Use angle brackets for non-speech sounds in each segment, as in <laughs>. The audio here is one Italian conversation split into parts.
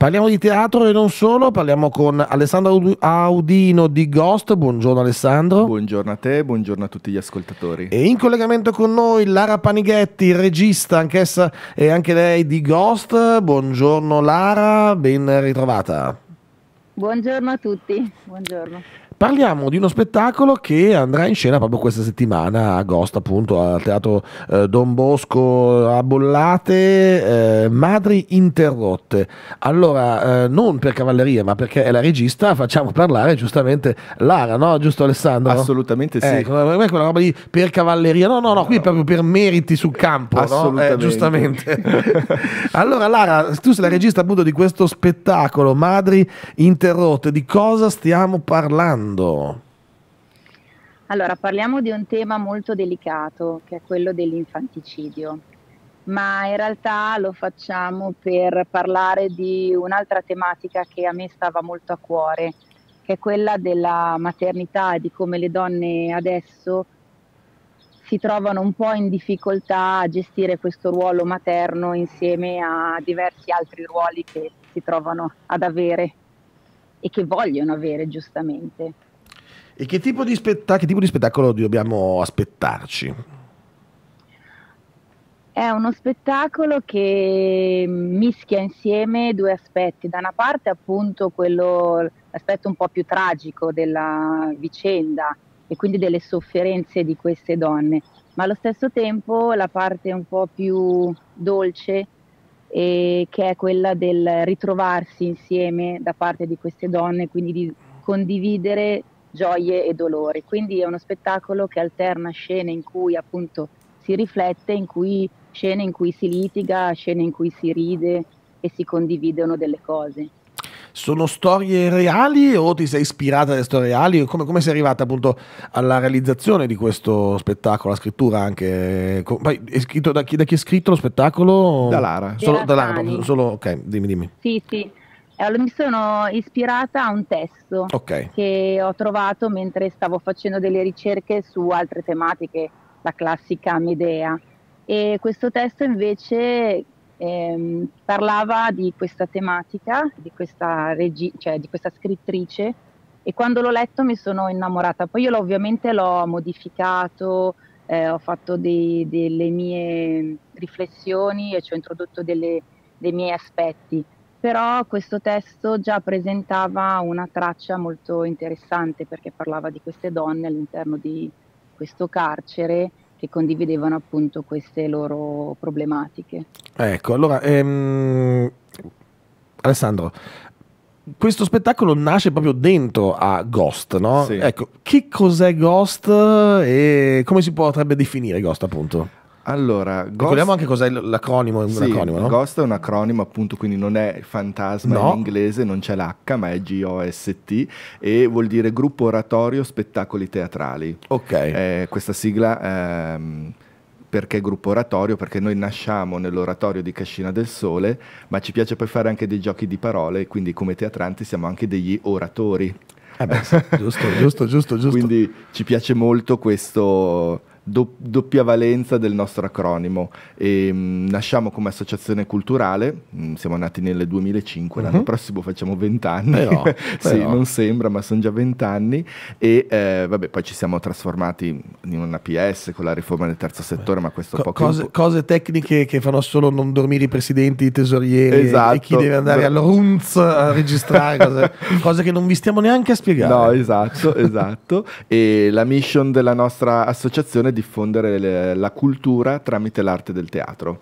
Parliamo di teatro e non solo, parliamo con Alessandro Audino di Ghost. Buongiorno Alessandro. Buongiorno a te, buongiorno a tutti gli ascoltatori. E in collegamento con noi Lara Panighetti, regista anch'essa e anche lei di Ghost. Buongiorno Lara, ben ritrovata. Buongiorno a tutti. Buongiorno. Parliamo di uno spettacolo che andrà in scena proprio questa settimana, agosto appunto, al Teatro eh, Don Bosco a Bollate, eh, Madri Interrotte. Allora, eh, non per cavalleria, ma perché è la regista, facciamo parlare giustamente Lara, no? Giusto Alessandro? Assolutamente sì. Ecco, per me quella roba lì per cavalleria, no, no, no, qui è proprio per meriti sul campo, eh, Assolutamente. No? giustamente. <laughs> allora Lara, tu sei la regista appunto di questo spettacolo, Madri Interrotte, di cosa stiamo parlando? parlando? Allora, parliamo di un tema molto delicato, che è quello dell'infanticidio, ma in realtà lo facciamo per parlare di un'altra tematica che a me stava molto a cuore, che è quella della maternità e di come le donne adesso si trovano un po' in difficoltà a gestire questo ruolo materno insieme a diversi altri ruoli che si trovano ad avere e che vogliono avere giustamente. E che tipo di, spetta- che tipo di spettacolo dobbiamo aspettarci? È uno spettacolo che mischia insieme due aspetti. Da una parte appunto quello, l'aspetto un po' più tragico della vicenda e quindi delle sofferenze di queste donne, ma allo stesso tempo la parte un po' più dolce e che è quella del ritrovarsi insieme da parte di queste donne, quindi di condividere gioie e dolori. Quindi è uno spettacolo che alterna scene in cui appunto si riflette, in cui, scene in cui si litiga, scene in cui si ride e si condividono delle cose sono storie reali o ti sei ispirata alle storie reali? Come, come sei arrivata appunto alla realizzazione di questo spettacolo, la scrittura anche? Poi è scritto da chi, da chi è scritto lo spettacolo? Da Lara. Solo, da Lara, solo, ok, dimmi, dimmi. Sì, sì. Allora, mi sono ispirata a un testo okay. che ho trovato mentre stavo facendo delle ricerche su altre tematiche, la classica Medea. E questo testo invece ehm, parlava di questa tematica, di questa, regi- cioè, di questa scrittrice e quando l'ho letto mi sono innamorata. Poi io ovviamente l'ho modificato, eh, ho fatto dei, delle mie riflessioni e ci ho introdotto delle, dei miei aspetti, però questo testo già presentava una traccia molto interessante perché parlava di queste donne all'interno di questo carcere che condividevano appunto queste loro problematiche. Ecco, allora ehm, Alessandro, questo spettacolo nasce proprio dentro a Ghost, no? Sì. Ecco, che cos'è Ghost e come si potrebbe definire Ghost appunto? Allora, Ghost... Ricordiamo anche cos'è l'acronimo. Sì, l'acronimo no? Ghost è un acronimo, appunto, quindi non è fantasma no. in inglese, non c'è l'H, ma è G-O-S-T e vuol dire gruppo oratorio spettacoli teatrali. Ok. Eh, questa sigla. Ehm, perché gruppo oratorio? Perché noi nasciamo nell'oratorio di Cascina del Sole, ma ci piace poi fare anche dei giochi di parole, quindi come teatranti siamo anche degli oratori. Eh beh, sì, giusto, giusto, giusto, giusto. Quindi ci piace molto questo, do- doppia valenza del nostro acronimo. E, ehm, mh, nasciamo come associazione culturale, mh, mm, siamo nati nel 2005, mm-hmm. l'anno mhm. prossimo facciamo 20 anni, però, <laughs> sì, però. non sembra ma sono già 20 anni e eh, vabbè, poi ci siamo trasformati in una PS con la riforma del terzo settore, Beh. ma questo Co- poco... Cose, cose tecniche che fanno solo non dormire i presidenti, i tesorieri esatto. e chi esatto. deve andare al RUNZ a registrare, <laughs> cose, cose che non vi stiamo neanche a spiegare. No, esatto, esatto. e la mission della nostra associazione è di diffondere le, la cultura tramite l'arte del teatro.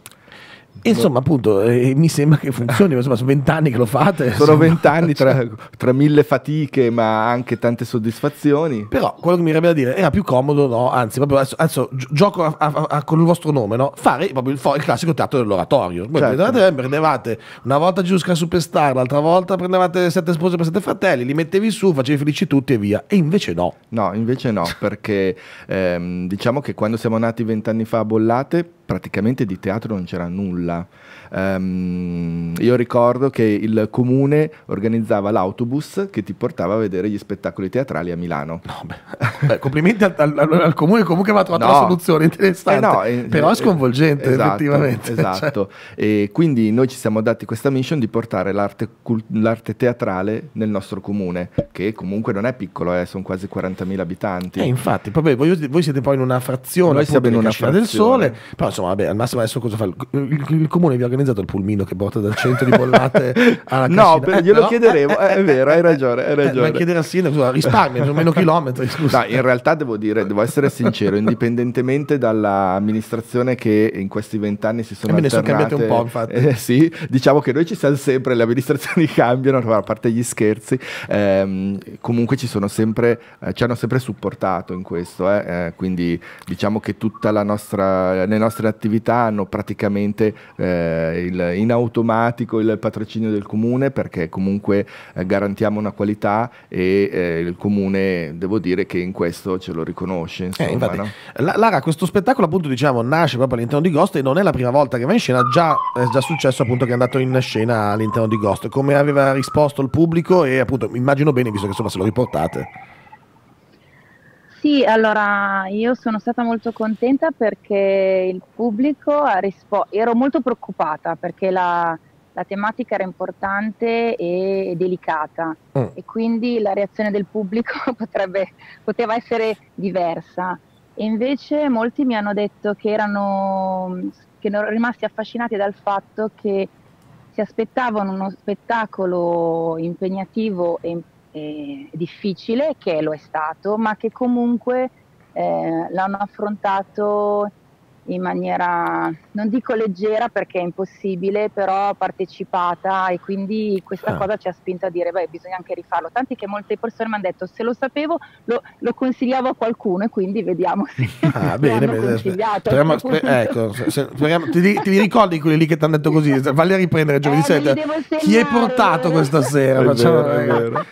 Insomma, appunto, eh, mi sembra che funzioni, insomma, sono vent'anni che lo fate. Sono vent'anni tra, cioè. tra, mille fatiche, ma anche tante soddisfazioni. Però quello che mi verrebbe da dire era più comodo, no? Anzi, proprio adesso, adesso gioco a, a, a, con il vostro nome, no? Fare proprio il, il classico teatro dell'oratorio. Voi certo. prendevate una volta Giusca Superstar, l'altra volta prendevate Sette Spose per Sette Fratelli, li mettevi su, facevi felici tutti e via. E invece no. No, invece no, <laughs> perché ehm, diciamo che quando siamo nati vent'anni fa a Bollate praticamente di teatro non c'era nulla. Um, io ricordo che il comune organizzava l'autobus che ti portava a vedere gli spettacoli teatrali a Milano. No, beh, beh, complimenti al, al, al, comune, comunque aveva trovato no. una soluzione interessante, eh no, eh, però è eh, sconvolgente eh, esatto, effettivamente. <laughs> Cioè, esatto, cioè. e quindi noi ci siamo dati questa mission di portare l'arte, l'arte teatrale nel nostro comune, che comunque non è piccolo, eh, sono quasi 40.000 abitanti. E eh, infatti, proprio, voi, voi, siete poi in una frazione, Noi siamo in una frazione. del sole, però insomma, vabbè, al massimo adesso cosa fa? Il, il, il comune vi ha organizzato il pulmino che porta dal centro di Bollate <laughs> alla No, per, glielo no? chiederemo, eh, è vero, hai ragione, hai eh, ragione. ma chiedere al sindaco, risparmia, sono meno <laughs> chilometri, scusa. No, in realtà devo dire, devo essere sincero, indipendentemente dall'amministrazione che in questi vent'anni si sono e eh, me ne sono cambiate un po', infatti. Eh, sì, diciamo che noi ci siamo sempre, le amministrazioni <laughs> cambiano, a parte gli scherzi, ehm, comunque ci sono sempre, eh, ci hanno sempre supportato in questo, quindi diciamo che tutta la nostra, le nostre attività hanno praticamente eh, il, in automatico il patrocinio del comune perché comunque eh, garantiamo una qualità e eh, il comune devo dire che in questo ce lo riconosce. Eh, insomma, infatti, no? Lara, questo spettacolo appunto diciamo nasce proprio all'interno di Ghost e non è la prima volta che va in scena, già eh, è già successo appunto che è andato in scena all'interno di Ghost. Come aveva risposto il pubblico e appunto immagino bene visto che insomma se lo riportate. Sì, allora io sono stata molto contenta perché il pubblico ha risposto, ero molto preoccupata perché la, la tematica era importante e delicata mm. e quindi la reazione del pubblico <laughs> potrebbe, poteva essere diversa. E invece molti mi hanno detto che erano, che erano rimasti affascinati dal fatto che si aspettavano uno spettacolo impegnativo e importante eh, difficile, che lo è stato, ma che comunque eh, l'hanno affrontato in maniera, non dico leggera perché è impossibile, però partecipata e quindi questa ah. cosa ci ha spinto a dire, beh, bisogna anche rifarlo. Tanti che molte persone mi hanno detto, se lo sapevo lo, lo consigliavo a qualcuno e quindi vediamo se ah, <laughs> bene, bene, speriamo, sper- ecco, se, se, speriamo, ti, ti, ricordi quelli lì che ti hanno detto così, valli a riprendere giovedì eh, sera. Chi è portato questa sera? È vero, è vero.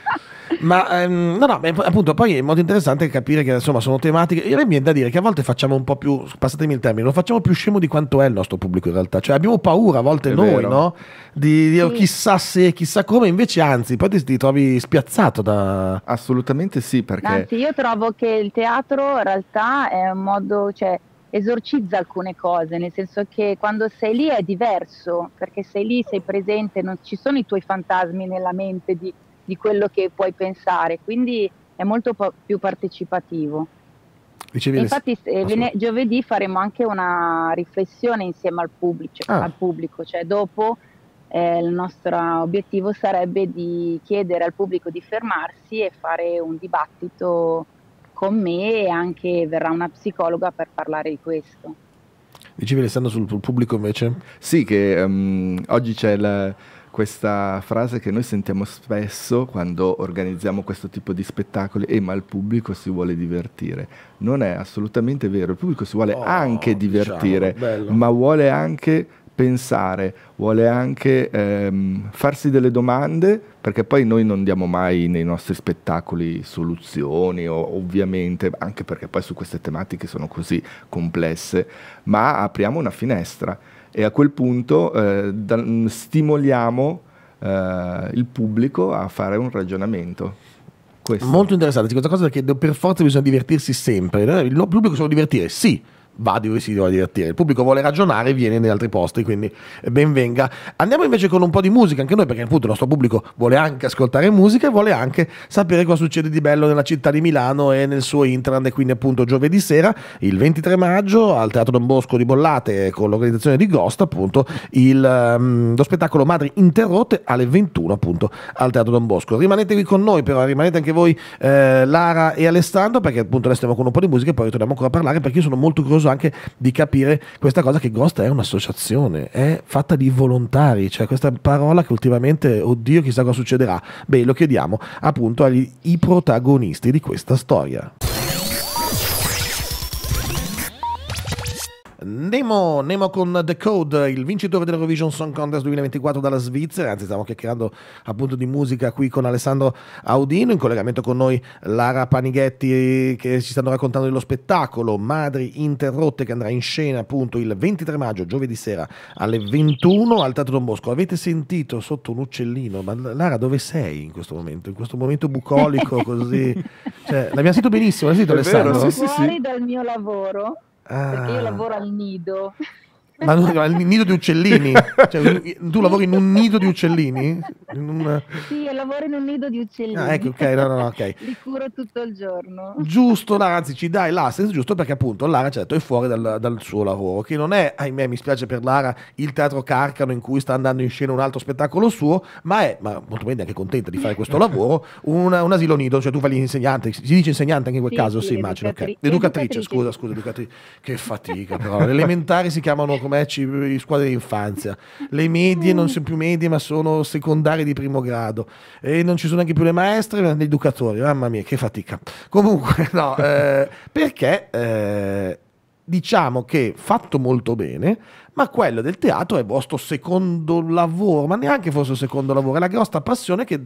Ma ehm, no, no, appunto, poi è molto interessante capire che insomma sono tematiche. E mi è da dire che a volte facciamo un po' più, passatemi il termine, lo facciamo più scemo di quanto è il nostro pubblico in realtà. Cioè abbiamo paura a volte è noi, vero. no? Di dire oh, sì. chissà se, chissà come, invece anzi, poi ti, ti trovi spiazzato da... Assolutamente sì, perché... Anzi, io trovo che il teatro in realtà è un modo, cioè esorcizza alcune cose, nel senso che quando sei lì è diverso, perché sei lì, sei presente, non ci sono i tuoi fantasmi nella mente di di quello che puoi pensare, quindi è molto po- più partecipativo. Ricevi infatti le... Eh, vene- giovedì faremo anche una riflessione insieme al pubblico, cioè, ah. al pubblico, cioè dopo eh, il nostro obiettivo sarebbe di chiedere al pubblico di fermarsi e fare un dibattito con me e anche verrà una psicologa per parlare di questo. Dicevi restando sul pubblico invece? Sì, che um, oggi c'è la questa frase che noi sentiamo spesso quando organizziamo questo tipo di spettacoli, eh ma il pubblico si vuole divertire. Non è assolutamente vero, il pubblico si vuole oh, anche diciamo, divertire, diciamo, ma vuole anche pensare, vuole anche ehm, farsi delle domande, perché poi noi non diamo mai nei nostri spettacoli soluzioni, o, ovviamente, anche perché poi su queste tematiche sono così complesse, ma apriamo una finestra e a quel punto eh, da, stimoliamo eh, il pubblico a fare un ragionamento. Questo. Molto interessante questa cosa perché per forza bisogna divertirsi sempre. Il pubblico si solo divertire, sì, va io e si devo divertire. Il pubblico vuole ragionare, viene in altri posti, quindi eh, benvenga. Andiamo invece con un po' di musica, anche noi, perché appunto il nostro pubblico vuole anche ascoltare musica e vuole anche sapere cosa succede di bello nella città di Milano e nel suo intranet, quindi appunto giovedì sera, il 23 maggio, al Teatro Don Bosco di Bollate, con l'organizzazione di Ghost, appunto, il, um, lo spettacolo Madri Interrotte alle 21, appunto, al Teatro Don Bosco. Rimanetevi con noi, però rimanete anche voi, eh, Lara e Alessandro, perché appunto adesso stiamo con un po' di musica e poi torniamo ancora a parlare, perché io sono molto curioso curioso anche di capire questa cosa che Ghost è un'associazione, è fatta di volontari, cioè questa parola che ultimamente, oddio, chissà cosa succederà. Beh, lo chiediamo appunto ai protagonisti di questa storia. Nemo, Nemo, con The Code, il vincitore dell'Eurovision Song Contest 2024 dalla Svizzera, anzi stiamo chiacchierando appunto di musica qui con Alessandro Audino, in collegamento con noi Lara Panighetti che ci stanno raccontando dello spettacolo Madri Interrotte che andrà in scena appunto il 23 maggio, giovedì sera alle 21 al Teatro Don Bosco. Avete sentito sotto un uccellino, ma Lara dove sei in questo momento? In questo momento bucolico così? <laughs> Cioè, l'abbiamo sentito benissimo, l'hai sentito È Alessandro? Vero, sì, sì, sì. Fuori dal mio lavoro perché io ah. lavoro al nido. Ma, ma il nido di uccellini? Cioè, tu lavori in un nido di uccellini? Un... Sì, io lavoro in un nido di uccellini. Ah, ecco, ok, no, no, ok. <laughs> Li curo tutto il giorno. Giusto, Lara, anzi, ci dai l'assist giusto perché appunto Lara ci ha detto è fuori dal, dal, suo lavoro, che non è, ahimè, mi spiace per Lara, il teatro Carcano in cui sta andando in scena un altro spettacolo suo, ma è, ma molto bene anche contenta di fare questo lavoro, una, un asilo nido, cioè tu fai l'insegnante, si dice insegnante anche in quel sì, caso, sì, sì immagino, educatrice. ok. Educatrice, educatrice, scusa, scusa, educatrice. Che fatica, però. Elementari si chiamano match squadre di infanzia. Le medie non sono più medie, ma sono secondarie di primo grado. E non ci sono neanche più le maestre, ma gli educatori. Mamma mia, che fatica. Comunque, <laughs> no, eh, perché eh, diciamo che fatto molto bene, ma quello del teatro è vostro secondo lavoro, ma neanche forse il secondo lavoro, è la grossa passione che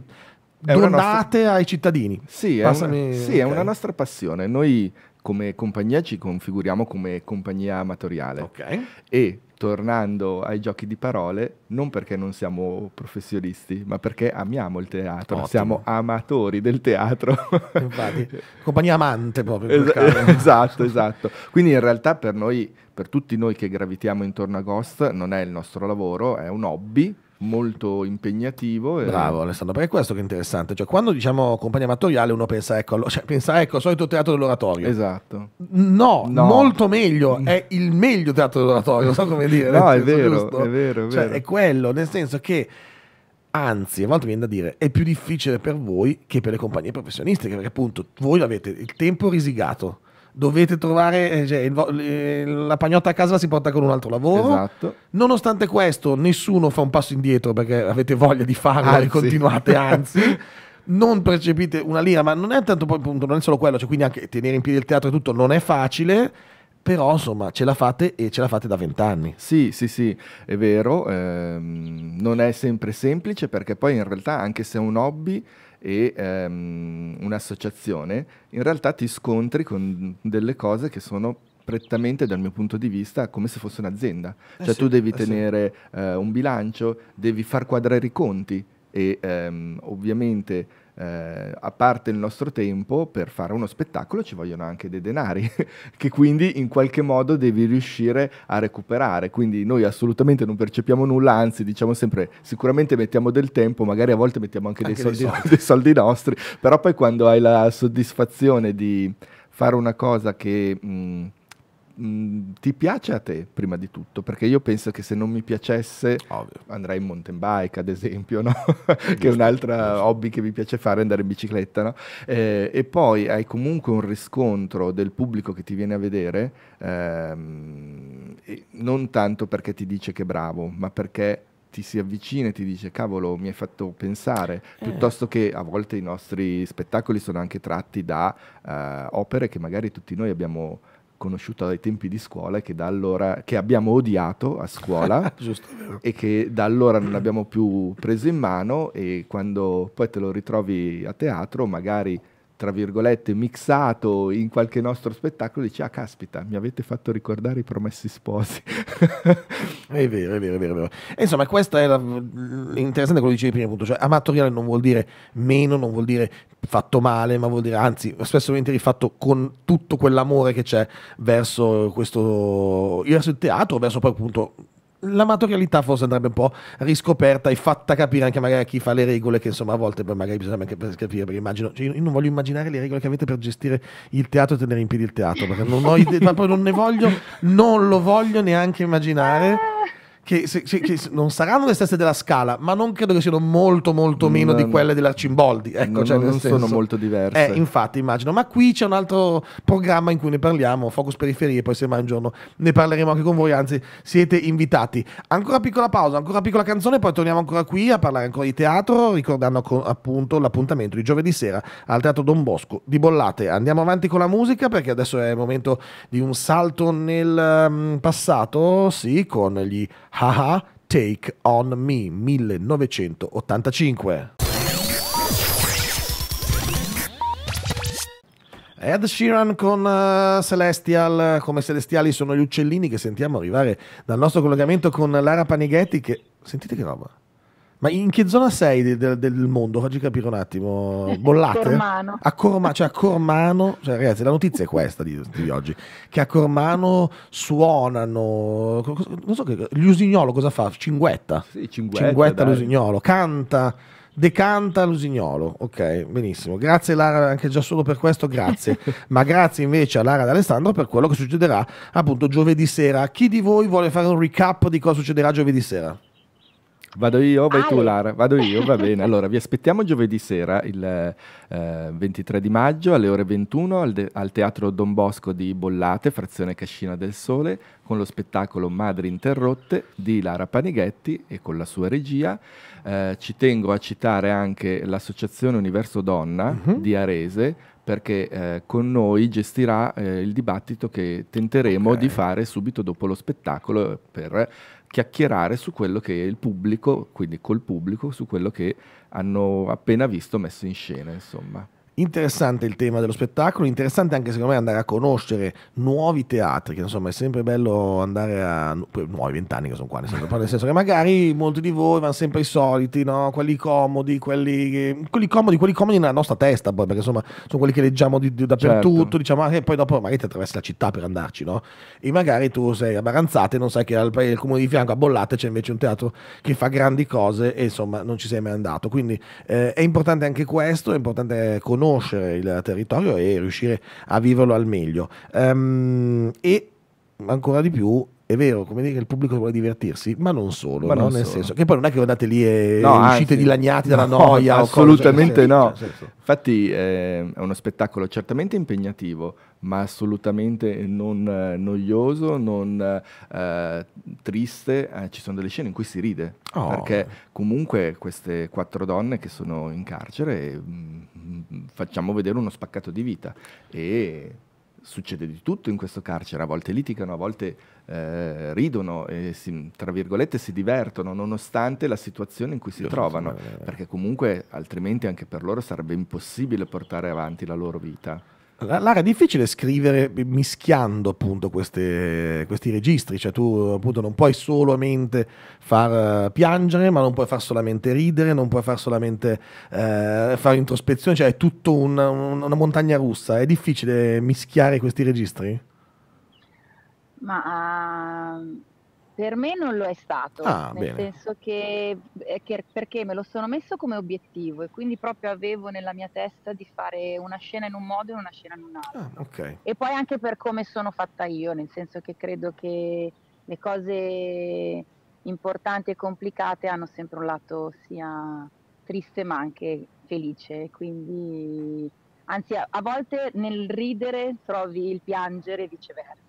donate nostra... ai cittadini. Sì, è, una... Sì, okay. è una nostra passione. Noi come compagnia ci configuriamo come compagnia amatoriale. Okay. E tornando ai giochi di parole, non perché non siamo professionisti, ma perché amiamo il teatro, Ottimo. siamo amatori del teatro. <laughs> Infatti, compagnia amante proprio. Es- eh, esatto, esatto. Quindi in realtà per noi, per tutti noi che gravitiamo intorno a Ghost, non è il nostro lavoro, è un hobby molto impegnativo. E... Bravo Alessandro, perché è questo che è interessante, cioè quando diciamo compagnia amatoriale uno pensa cioè, ecco, allo... cioè, ecco, solito teatro dell'oratorio. Esatto. No, no, molto meglio, mm. è il meglio teatro dell'oratorio, non so come dire. no, è vero, è vero, è cioè, vero, cioè, è quello, nel senso che anzi, a volte viene da dire, è più difficile per voi che per le compagnie professionistiche, perché appunto voi avete il tempo risigato dovete trovare eh, cioè, il, eh, la pagnotta a casa la si porta con un altro lavoro. Esatto. Nonostante questo, nessuno fa un passo indietro perché avete voglia di farlo anzi. e continuate, anzi. <laughs> non percepite una lira, ma non è tanto appunto, non è solo quello, cioè quindi anche tenere in piedi il teatro e tutto non è facile. Però insomma ce la fate e ce la fate da vent'anni. Sì, sì, sì, è vero, ehm, non è sempre semplice perché poi in realtà anche se è un hobby, e ehm, un'associazione, in realtà ti scontri con delle cose che sono prettamente dal mio punto di vista come se fosse un'azienda. Eh cioè sì, tu devi eh tenere sì. eh, un bilancio, devi far quadrare i conti e ehm, ovviamente eh, a parte il nostro tempo, per fare uno spettacolo ci vogliono anche dei denari, <laughs> che quindi in qualche modo devi riuscire a recuperare. Quindi noi assolutamente non percepiamo nulla, anzi diciamo sempre sicuramente mettiamo del tempo, magari a volte mettiamo anche, anche dei, soldi, dei, soldi. <laughs> dei soldi nostri, però poi quando hai la soddisfazione di fare una cosa che... Mh, mh, ti piace a te prima di tutto? Perché io penso che se non mi piacesse Ovvio. andrei in mountain bike ad esempio, no? che è un'altra hobby che mi piace fare, andare in bicicletta. No? Eh, e poi hai comunque un riscontro del pubblico che ti viene a vedere, ehm, non tanto perché ti dice che è bravo, ma perché ti si avvicina e ti dice cavolo mi hai fatto pensare eh. piuttosto che a volte i nostri spettacoli sono anche tratti da uh, opere che magari tutti noi abbiamo conosciuto dai tempi di scuola e che da allora che abbiamo odiato a scuola <laughs> Giusto, e che da allora non abbiamo più preso in mano e quando poi te lo ritrovi a teatro magari tra virgolette, mixato in qualche nostro spettacolo, dice, ah caspita, mi avete fatto ricordare i promessi sposi. <laughs> è vero, è vero, è vero. È vero. E insomma, questo è la, interessante quello che dicevi prima, appunto, cioè amatoriale non vuol dire meno, non vuol dire fatto male, ma vuol dire anzi, spesso e volentieri fatto con tutto quell'amore che c'è verso questo, verso il teatro, verso poi appunto l'amatorialità forse andrebbe un po' riscoperta e fatta capire anche magari a chi fa le regole che insomma a volte poi magari bisogna anche capire perché immagino cioè io non voglio immaginare le regole che avete per gestire il teatro e tenere in piedi il teatro perché non ho idea ma poi non ne voglio non lo voglio neanche immaginare ah che, se, se, che non saranno le stesse della Scala, ma non credo che siano molto molto meno no, di quelle dell'Arcimboldi. Ecco, no, cioè, non senso, sono molto diverse. Eh, infatti, immagino. Ma qui c'è un altro programma in cui ne parliamo, Focus Periferie, poi se mai un giorno ne parleremo anche con voi, anzi siete invitati. Ancora piccola pausa, ancora piccola canzone, poi torniamo ancora qui a parlare ancora di teatro, ricordando appunto l'appuntamento di giovedì sera al Teatro Don Bosco di Bollate. Andiamo avanti con la musica perché adesso è il momento di un salto nel mm, passato, sì, con gli Haha, Take On Me 1985. Ed Sheeran con uh, Celestial, come celestiali sono gli uccellini che sentiamo arrivare dal nostro collegamento con Lara Panighetti che... Sentite che roba. Ma in che zona sei de, de, del mondo? Facci capire un attimo. Bollate? A, Corma, cioè a Cormano, cioè ragazzi, la notizia è questa di, di oggi, che a Cormano suonano, non so che, l'usignolo cosa fa? Cinguetta? Sì, cinguetta. Cinguetta dai. l'usignolo, canta. Decanta l'usignolo, ok, benissimo. Grazie Lara anche già solo per questo, grazie. <laughs> Ma grazie invece a Lara ad Alessandro per quello che succederà appunto giovedì sera. Chi di voi vuole fare un recap di cosa succederà giovedì sera? Vado io, vai Ale. tu Lara, vado io, va bene. Allora, vi aspettiamo giovedì sera, il eh, 23 di maggio, alle ore 21, al, de- al Teatro Don Bosco di Bollate, frazione Cascina del Sole, con lo spettacolo Madri Interrotte di Lara Panighetti e con la sua regia. Eh, ci tengo a citare anche l'Associazione Universo Donna uh-huh. di Arese, perché eh, con noi gestirà eh, il dibattito che tenteremo okay. di fare subito dopo lo spettacolo per chiacchierare su quello che è il pubblico, quindi col pubblico, su quello che hanno appena visto messo in scena, insomma. Interessante il tema dello spettacolo, interessante anche secondo me andare a conoscere nuovi teatri, che insomma è sempre bello andare a... nuovi vent'anni che sono qua, nel senso, nel senso, che magari molti di voi vanno sempre i soliti, no? quelli comodi, quelli, quelli, comodi, quelli comodi nella nostra testa, poi, perché insomma sono quelli che leggiamo di, di, dappertutto, certo. diciamo, e eh, poi dopo magari ti attraversi la città per andarci, no? E magari tu sei abbaranzato e non sai che al paese, comune di fianco a Bollate c'è invece un teatro che fa grandi cose e insomma non ci sei mai andato, quindi eh, è importante anche questo, è importante conoscere conoscere il territorio e riuscire a viverlo al meglio. Um, e ancora di più è vero, come dire che il pubblico vuole divertirsi, ma non solo, ma no? non nel solo. senso che poi non è che andate lì e no, uscite anzi, dilagnati dalla no, noia. Assolutamente cose, cioè, no. Infatti eh, è uno spettacolo certamente impegnativo, ma assolutamente non eh, noioso, non eh, triste. Eh, ci sono delle scene in cui si ride, oh. perché comunque queste quattro donne che sono in carcere mh, mm, facciamo vedere uno spaccato di vita e succede di tutto in questo carcere, a volte litigano, a volte eh, ridono e si, tra virgolette si divertono nonostante la situazione in cui si Io trovano, perché comunque altrimenti anche per loro sarebbe impossibile portare avanti la loro vita. Lara, è difficile scrivere mischiando appunto queste, questi registri, cioè tu appunto non puoi solamente far eh, piangere, ma non puoi far solamente ridere, non puoi far solamente eh, fare introspezione, cioè è tutta un, una montagna russa, è difficile mischiare questi registri? Ma... Uh per me non lo è stato, ah, nel bene. senso che, che, perché me lo sono messo come obiettivo e quindi proprio avevo nella mia testa di fare una scena in un modo e una scena in un altro. Ah, okay. E poi anche per come sono fatta io, nel senso che credo che le cose importanti e complicate hanno sempre un lato sia triste ma anche felice, quindi anzi a, volte nel ridere trovi il piangere e viceversa.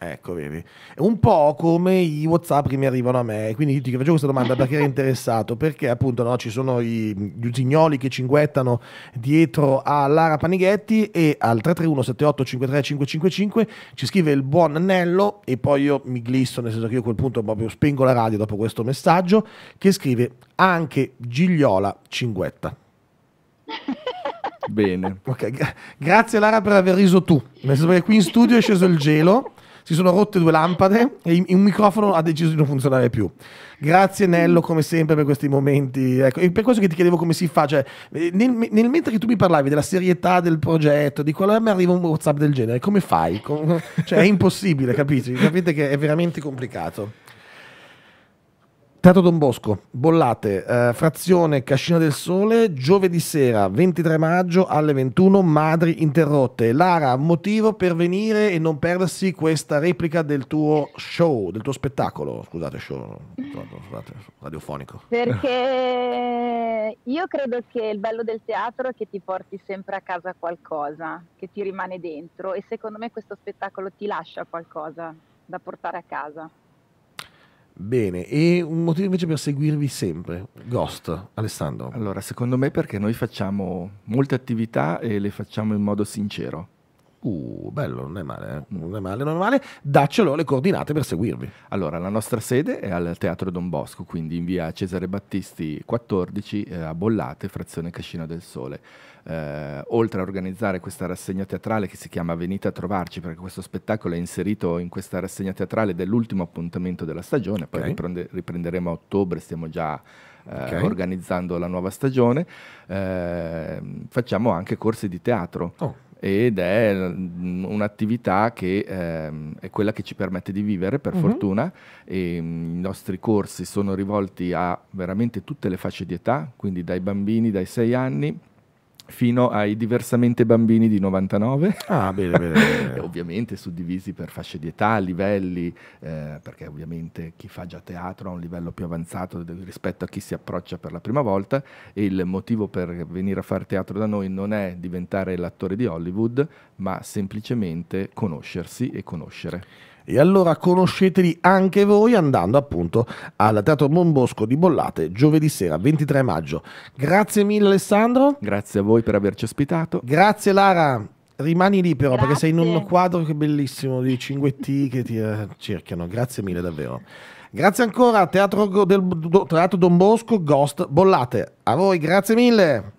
Ecco, vedi. un po' come i WhatsApp che mi arrivano a me, quindi io ti faccio questa domanda perché eri interessato, perché appunto no, ci sono i, gli usignoli che cinguettano dietro a Lara Panighetti e al 331 78 53555 ci scrive il buon Nello e poi io mi glisso, nel senso che io a quel punto proprio spengo la radio dopo questo messaggio, che scrive anche Gigliola cinguetta. Bene. <laughs> Okay. Gra- grazie Lara per aver riso tu. Nel qui in studio è sceso il gelo, si sono rotte due lampade e un microfono ha deciso di non funzionare più. Grazie Nello come sempre per questi momenti. Ecco, e per questo che ti chiedevo come si fa, cioè, nel, nel mentre che tu mi parlavi della serietà del progetto, di quella mi arriva un WhatsApp del genere, come fai? Com- cioè è impossibile, capisci? Capite che è veramente complicato. Teatro Don Bosco, Bollate, eh, frazione Cascina del Sole, giovedì sera 23 maggio alle 21, Madri interrotte. Lara, motivo per venire e non perdersi questa replica del tuo show, del tuo spettacolo, scusate, show, scusate, radiofonico. Perché io credo che il bello del teatro è che ti porti sempre a casa qualcosa, che ti rimane dentro e secondo me questo spettacolo ti lascia qualcosa da portare a casa. Bene, e un motivo invece per seguirvi sempre, Ghost, Alessandro. Allora, secondo me perché noi facciamo molte attività e le facciamo in modo sincero. Uh, bello, non è male, eh? non è male, non è male. Daccelo le coordinate per seguirvi. Allora, la nostra sede è al Teatro Don Bosco, quindi in via Cesare Battisti 14 eh, a Bollate, frazione Cascina del Sole. Eh, oltre a organizzare questa rassegna teatrale che si chiama Venite a trovarci, perché questo spettacolo è inserito in questa rassegna teatrale dell'ultimo appuntamento della stagione, poi okay. riprende, riprenderemo a ottobre, stiamo già eh, Okay. Eh, organizzando la nuova stagione, eh, facciamo anche corsi di teatro. Oh ed è mm, un'attività che ehm, è quella che ci permette di vivere per mm-hmm. fortuna e, mh, mm, i nostri corsi sono rivolti a veramente tutte le fasce di età, quindi dai bambini dai 6 anni fino ai diversamente bambini di 99. Ah, bene, bene. <laughs> bene. ovviamente suddivisi per fasce di età, livelli, eh, perché ovviamente chi fa già teatro ha un livello più avanzato rispetto a chi si approccia per la prima volta e il motivo per venire a fare teatro da noi non è diventare l'attore di Hollywood, ma semplicemente conoscersi e conoscere. E allora conosceteli anche voi andando appunto al Teatro Monbosco di Bollate giovedì sera 23 maggio. Grazie mille Alessandro. Grazie a voi per averci ospitato. Grazie Lara. Rimani lì però Grazie. perché sei in un quadro che è bellissimo di cinguetti che ti eh, cerchiano. Grazie mille davvero. Grazie ancora a Teatro, Teatro Don Bosco, Ghost, Bollate. A voi, grazie mille.